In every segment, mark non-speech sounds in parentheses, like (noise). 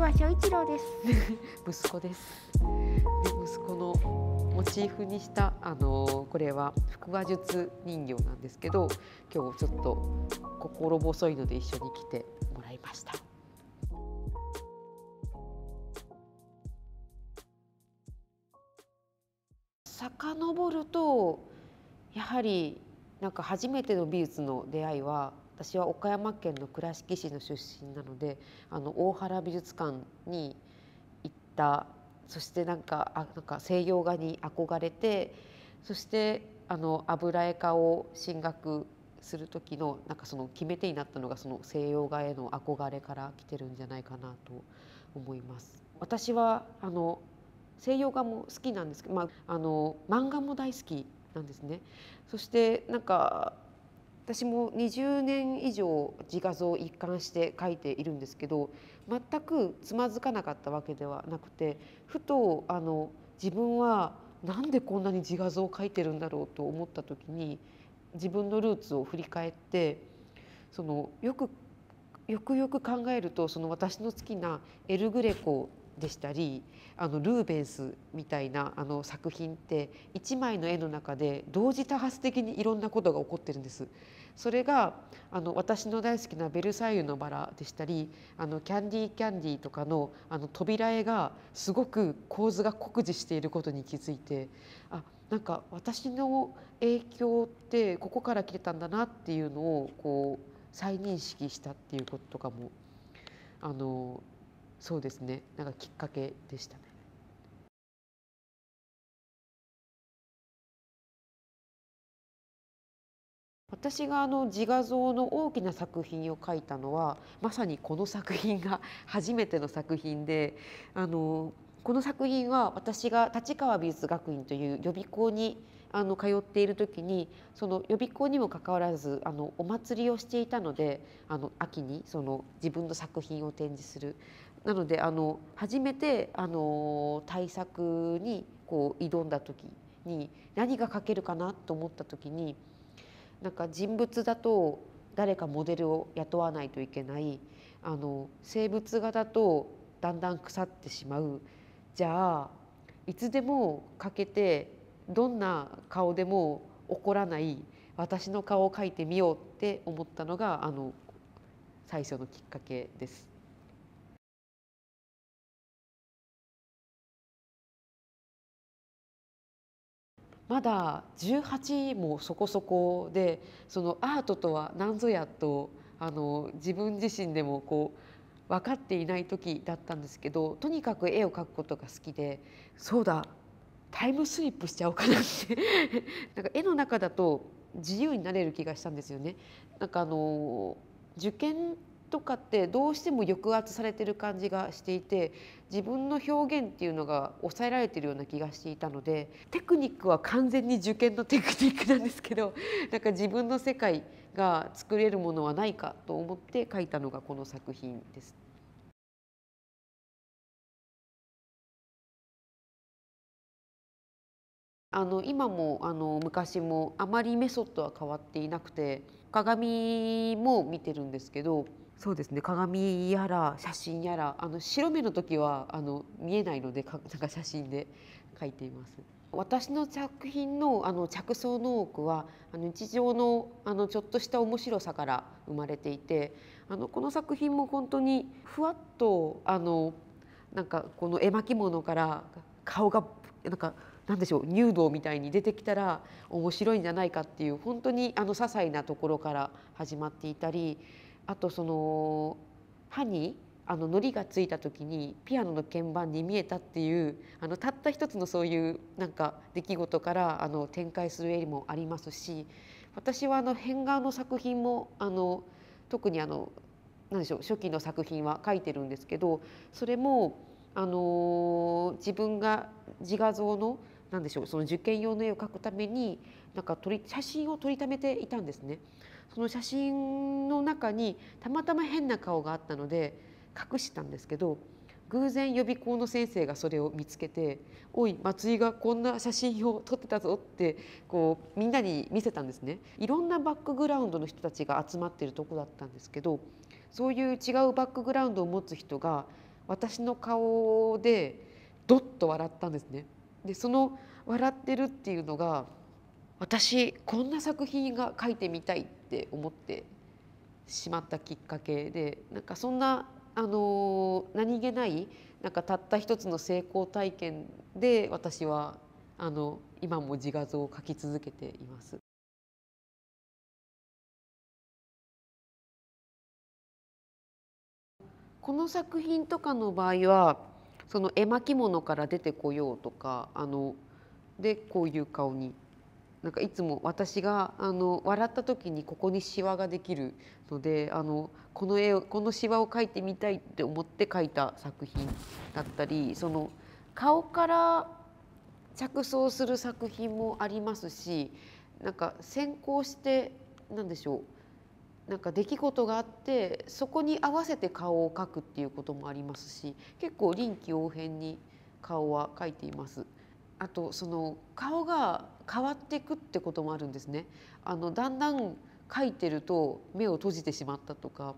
は翔一郎です (laughs) 息子です息子のモチーフにしたあのこれは福話術人形なんですけど今日ちょっと心細いので一緒に来てもらいました遡るとやはりなんか初めての美術の出会いは私は岡山県の倉敷市の出身なのであの大原美術館に行ったそしてなんかあなんか西洋画に憧れてそしてあの油絵科を進学する時のなんかその決め手になったのがその西洋画への憧れから来てるんじゃないかなと思います。私はあの西洋画も好きなんですけど、まあ、あの漫画も大好きなんですね。そしてなんか私も20年以上自画像一貫して描いているんですけど全くつまずかなかったわけではなくてふとあの自分はなんでこんなに自画像を描いてるんだろうと思った時に自分のルーツを振り返ってそのよくよくよく考えるとその私の好きなエル・グレコでしたりあのルーベンスみたいなあの作品って1枚の絵の中で同時多発的にいろんなことが起こってるんです。それがあの私の大好きな「ベルサイユのバラ」でしたりあのキャンディーキャンディーとかのあの扉絵がすごく構図が酷似していることに気づいてあなんか私の影響ってここから来てたんだなっていうのをこう再認識したっていうこととかもあのそうですねなんかきっかけでしたね。私があの自画像の大きな作品を描いたのはまさにこの作品が (laughs) 初めての作品であのこの作品は私が立川美術学院という予備校にあの通っている時にその予備校にもかかわらずあのお祭りをしていたのであの秋にその自分の作品を展示するなのであの初めてあの対策にこう挑んだ時に何が書けるかなと思った時になんか人物だと誰かモデルを雇わないといけないあの生物画だとだんだん腐ってしまうじゃあいつでも描けてどんな顔でも怒らない私の顔を描いてみようって思ったのがあの最初のきっかけです。まだ18もそこそこでそのアートとは何ぞやとあの自分自身でもこう分かっていない時だったんですけどとにかく絵を描くことが好きでそうだタイムスリップしちゃおうかなって (laughs) なんか絵の中だと自由になれる気がしたんですよね。なんかあの受験とかってどうしても抑圧されてる感じがしていて自分の表現っていうのが抑えられてるような気がしていたのでテクニックは完全に受験のテクニックなんですけど (laughs) なんか自分の世界が作れるものはないかと思って書いたのがこの作品です。あの今もあの昔もあまりメソッドは変わっていなくて鏡も見てるんですけどそうですね鏡やら写真やらあの白目の時はあの見えないのでか (laughs) なんか写真で書いています。私の作品のあの着想の多くはあの日常のあのちょっとした面白さから生まれていてあのこの作品も本当にふわっとあのなんかこの絵巻物から顔がなんか何でしょう入道みたいに出てきたら面白いんじゃないかっていう本当にあの些細なところから始まっていたりあとその歯にあの糊がついた時にピアノの鍵盤に見えたっていうあのたった一つのそういうなんか出来事からあの展開する絵もありますし私はあの変顔の作品もあの特にあの何でしょう初期の作品は描いてるんですけどそれもあの自分が自画像の何でしょうその受験用の絵を描くためになんか撮り写真を撮りためていたんですね。その写真の中にたまたま変な顔があったので隠したんですけど偶然予備校の先生がそれを見つけて「おい松井がこんな写真を撮ってたぞ」ってこうみんなに見せたんですね。いろんなバックグラウンドの人たちが集まってるとこだったんですけどそういう違うバックグラウンドを持つ人が私の顔でドッと笑ったんですね。でその笑ってるっていうのが私こんな作品が書いてみたいって思ってしまったきっかけでなんかそんなあの何気ないなんかたった一つの成功体験で私はあの今も自画像を描き続けています。この作品とかの場合はその絵巻物から出てこようとかあのでこういう顔になんかいつも私があの笑った時にここにシワができるのであのこの絵をこのシワを描いてみたいって思って描いた作品だったりその顔から着想する作品もありますしなんか先行して何でしょうなんか出来事があってそこに合わせて顔を描くっていうこともありますし結構臨機応変に顔は描いています。あとその顔が変わっていくってこともあるんですね。あのだんだん書いてると目を閉じてしまったとか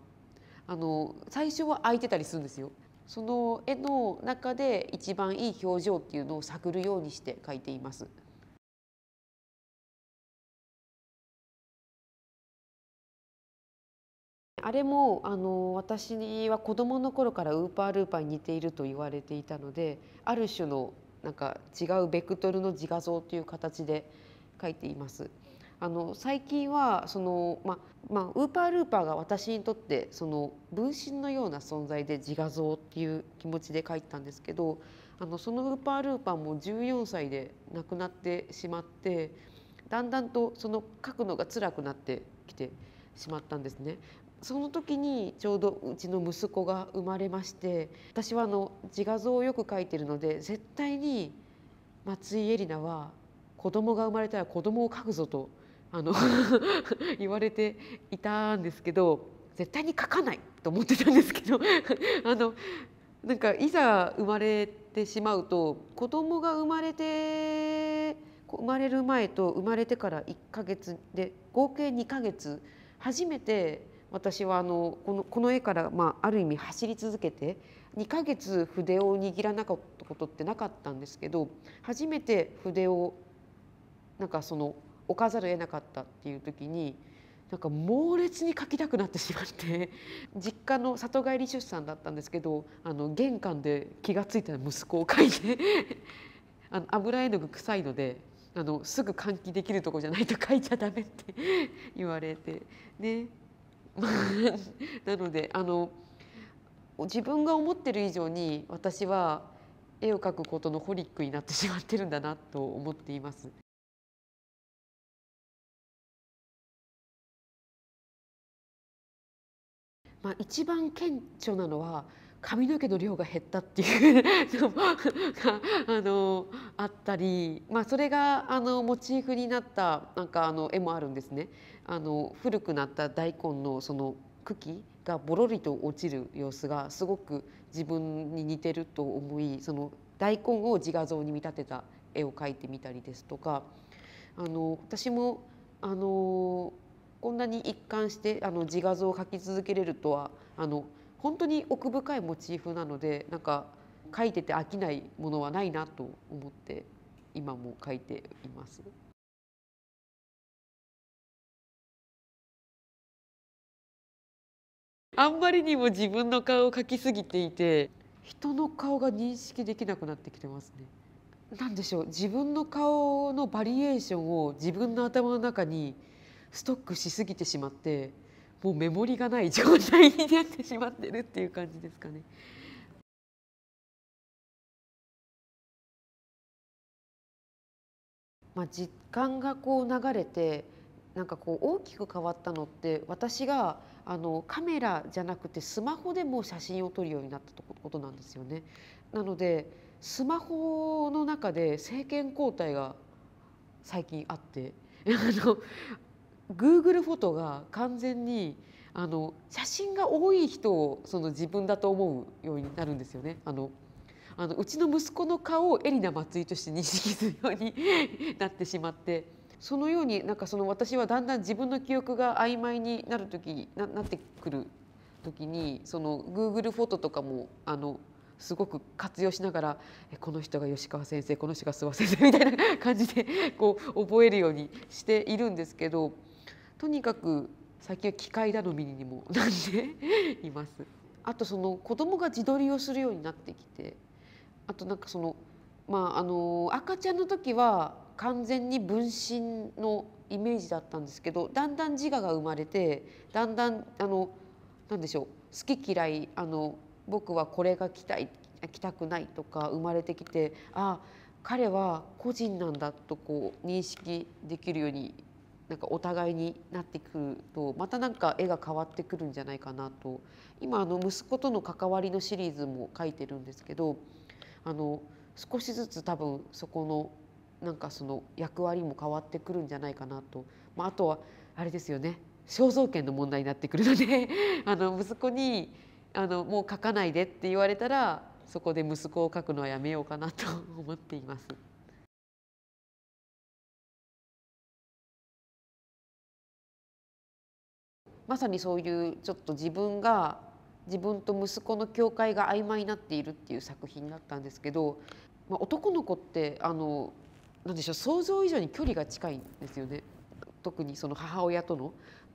あの最初は開いてたりするんですよ。その絵の中で一番いい表情っていうのを探るようにして書いています。あれもあの私は子供の頃からウーパールーパーに似ていると言われていたのである種のなんか違うベクトルの自画像という形で書いています。あの最近はその、ままあ、ウーパールーパーが私にとってその分身のような存在で自画像っていう気持ちで書いたんですけどあのそのウーパールーパーも14歳で亡くなってしまってだんだんとその書くのが辛くなってきてしまったんですね。その時にちょうどうちの息子が生まれまして私はあの自画像をよく描いてるので絶対に松井絵里奈は子供が生まれたら子供を描くぞとあの (laughs) 言われていたんですけど絶対に描かないと思ってたんですけど (laughs) あのなんかいざ生まれてしまうと子供が生まれて生まれる前と生まれてから1ヶ月で合計2ヶ月初めて私はあのこのこの絵から、まあ、ある意味走り続けて2ヶ月筆を握らなかったことってなかったんですけど初めて筆をなんかその置かざるを得なかったっていう時になんか猛烈に描きたくなってしまって実家の里帰り出産だったんですけどあの玄関で気が付いたら息子を描いてあの油絵の具臭いのであのすぐ換気できるとこじゃないと書いちゃダメって言われてね (laughs) なのであの自分が思ってる以上に私は絵を描くことのホリックになってしまってるんだなと思っています。まあ、一番顕著なのは髪の毛の量が減ったっていう (laughs) あのあったり、まあ、それがあのモチーフになったなんかあの絵もあるんですね。あの古くなった大根のその茎がボロリと落ちる様子がすごく自分に似てると思いその大根を自画像に見立てた絵を描いてみたりですとかあの私もあのこんなに一貫してあの自画像を描き続けれるとはあの本当に奥深いモチーフなのでなんか書いてて飽きないものはないなと思って今も書いています。あんまりにも自分の顔を描きすぎていて人の顔が認識できなくなってきてますね。何でしょう自分の顔のバリエーションを自分の頭の中にストックしすぎてしまってもうメモリがない状態になってしまってるっていう感じですかね。まあ、実感がこう流れてなんかこう大きく変わったのって私があのカメラじゃなくてスマホでも写真を撮るようになったことなんですよね。なのでスマホの中で政権交代が最近あって (laughs) あの Google フォトが完全にあの写真が多い人をその自分だと思うようになるんですよね。あのあのうちの息子の顔をエリナ松井として認識するようになってしまって。そのようになんかその私はだんだん自分の記憶が曖昧になる時ななってくる時にその Google フォトとかもあのすごく活用しながらこの人が吉川先生この人が諏訪先生みたいな感じでこう覚えるようにしているんですけどとにかく最近は機械頼みにもなっています。あとその子供が自撮りをするようになってきてあとなんかそのまああの赤ちゃんの時は完全に分身のイメージだったんですけどだんだん自我が生まれてだんだんあのなんでしょう好き嫌いあの僕はこれが着たい着たくないとか生まれてきてあ彼は個人なんだとこう認識できるようになんかお互いになってくるとまたなんか絵が変わってくるんじゃないかなと今あの息子との関わりのシリーズも書いてるんですけどあの少しずつ多分そこのなんかその役割も変わってくるんじゃないかなと、まあ、あとはあれですよね肖像権の問題になってくるので (laughs) あの息子にあのもう書かないでって言われたらそこで息子を書くのはやめようかなと (laughs) 思っています。まさにそういうちょっと自分が自分と息子の境界が曖昧になっているっていう作品だったんですけど、まあ、男の子ってあのなんでしょう想像以上に距離が近いんですよね特にその母親との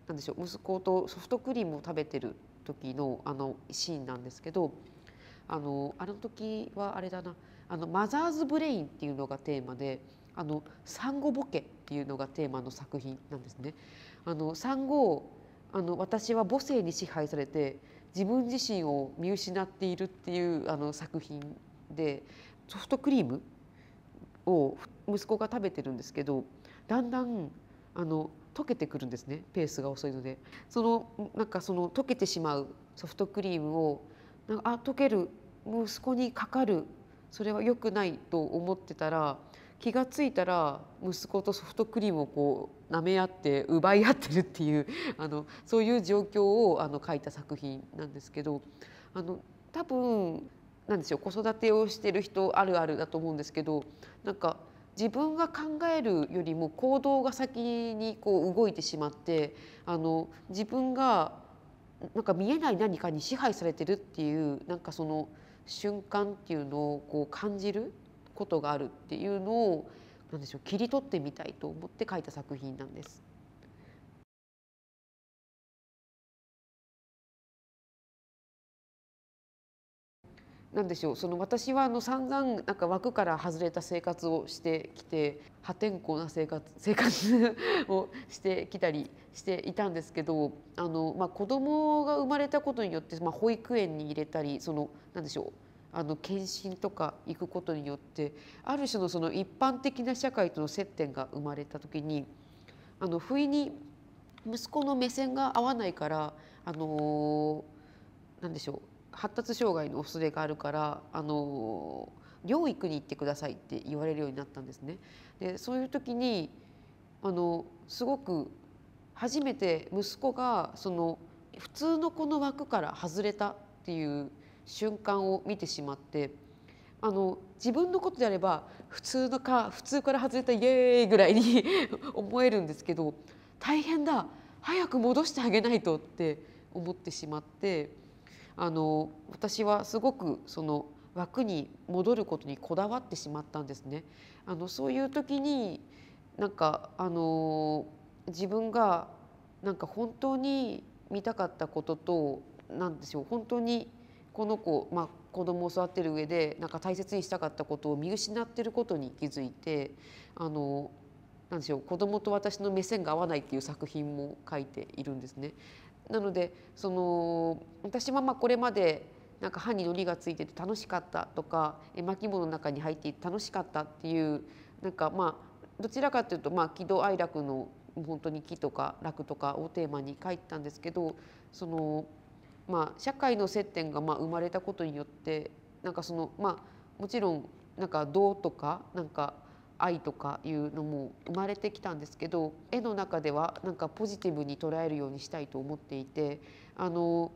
なんでしょう息子とソフトクリームを食べてる時のあのシーンなんですけどあのあの時はあれだなあのマザーズブレインっていうのがテーマであの産後ボケっていうのがテーマの作品なんですね。あの産後あの私は母性に支配されて自分自身を見失っているっていうあの作品でソフトクリームを息子が食べてるんですけどだんだんあの溶けてくるんですねペースが遅いのでそのなんかその溶けてしまうソフトクリームをなんかあ溶ける息子にかかるそれは良くないと思ってたら気が付いたら息子とソフトクリームをこう舐め合って奪い合ってるっていうあのそういう状況をあの書いた作品なんですけどあの多分なんでしょう子育てをしてる人あるあるだと思うんですけどなんか自分が考えるよりも行動が先にこう動いてしまってあの自分がなんか見えない何かに支配されてるっていうなんかその瞬間っていうのをこう感じることがあるっていうのをなんでしょう切り取ってみたいと思って書いた作品なんです。なんでしょうその私はあの散々なんか枠から外れた生活をしてきて破天荒な生活生活をしてきたりしていたんですけどあの、まあ、子供が生まれたことによって、まあ、保育園に入れたりそのなんでしょうあの検診とか行くことによってある種のその一般的な社会との接点が生まれた時にあの不意に息子の目線が合わないからあの何でしょう発達障害の恐れがあるからあの療育に行ってくださいって言われるようになったんですね。でそういう時にあのすごく初めて息子がその普通の子の枠から外れたっていう瞬間を見てしまってあの自分のことであれば普通のか普通から外れたイエーイぐらいに (laughs) 思えるんですけど大変だ早く戻してあげないとって思ってしまってあの私はすごくその枠に戻ることにこだわってしまったんですね。あのそういう時になんかあの自分がなんか本当に見たかったこととなんですよ本当にこの子、まあ、子供を育てる上でなんか大切にしたかったことを見失ってることに気づいてあのなんでしょう子供と私の目線が合わないっていう作品も書いているんですね。なのでその私はまあこれまでなんか歯にのりがついてて楽しかったとか巻物の中に入っていて楽しかったっていうなんかまあどちらかというとまあ喜怒哀楽の本当に喜とか楽とかをテーマに書いてたんですけどそのまあ、社会の接点がまあ生まれたことによってなんかその、まあ、もちろんなんか道とかなんか愛とかいうのも生まれてきたんですけど絵の中ではなんかポジティブに捉えるようにしたいと思っていてあの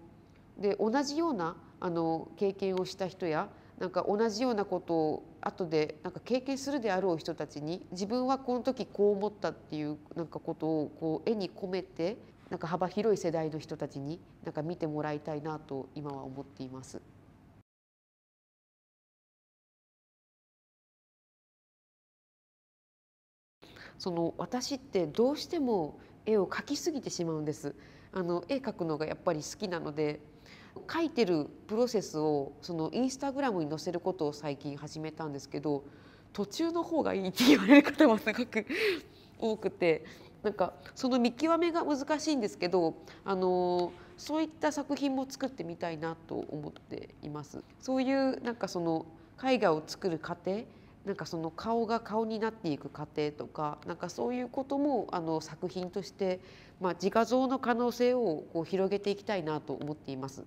で同じようなあの経験をした人やなんか同じようなことを後でなんか経験するであろう人たちに自分はこの時こう思ったっていうなんかことをこう絵に込めてなんか幅広い世代の人たちになんか見てもらいたいなと今は思っています。その私ってどうしても絵を描きすぎてしまうんですあの絵描くのがやっぱり好きなので描いてるプロセスをそのインスタグラムに載せることを最近始めたんですけど途中の方がいいって言われる方も高く多くてなんかその見極めが難しいんですけどあのそういった作品も作ってみたいなと思っています。そういうなんかその絵画を作る過程なんかその顔が顔になっていく過程とかなんかそういうこともあの作品として、まあ、自画像の可能性をこう広げていきたいなと思っています。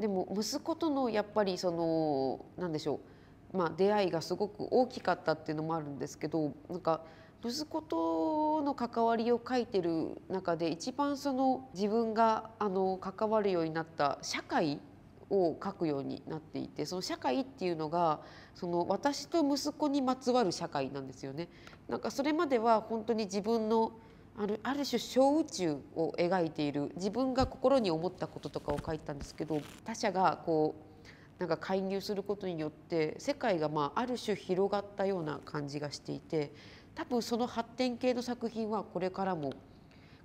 でも息子とのやっぱりその何でしょう、まあ、出会いがすごく大きかったっていうのもあるんですけどなんか息子との関わりを書いてる中で一番その自分があの関わるようになった社会を書くようになっていてその社会っていうのがその私と息子にまつわる社会なんですよね。なんかそれまでは本当に自分のあるある種小宇宙を描いている自分が心に思ったこととかを書いたんですけど他者がこうなんか介入することによって世界がまあある種広がったような感じがしていて多分その発展系の作品はこれからも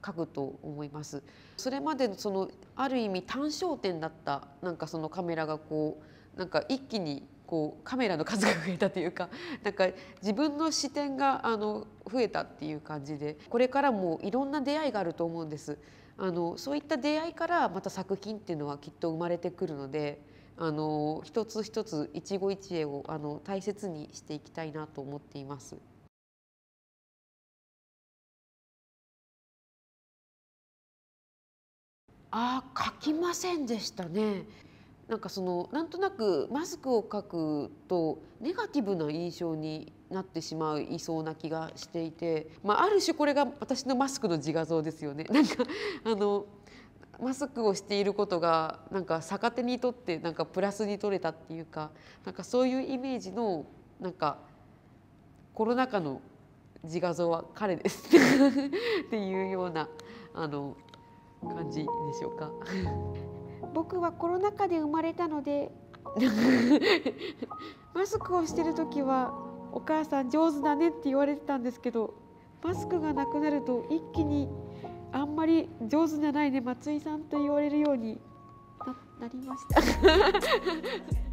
書くと思います。それまでのそのある意味単焦点だったなんかそのカメラがこうなんか一気にこうカメラの数が増えたというか (laughs) なんか自分の視点があの増えたっていう感じでこれからもいろんな出会いがあると思うんです。あのそういった出会いからまた作品っていうのはきっと生まれてくるので。あの一つ一つ一期一会をあの大切にしていきたいなと思っています。あ書きませんでしたね。なんかそのなんとなくマスクを描くとネガティブな印象になってしまういそうな気がしていて、まあ、ある種これが私のマスクの自画像ですよね。なんかあのマスクをしていることがなんか逆手にとってなんかプラスに取れたっていうかなんかそういうイメージのなんかコロナ禍の自画像は彼です (laughs) っていうようなあの感じでしょうか (laughs) 僕はコロナ禍で生まれたので (laughs) マスクをしてる時は「お母さん上手だね」って言われてたんですけどマスクがなくなると一気に「あんまり上手じゃないね松井さん」と言われるようにななりました (laughs)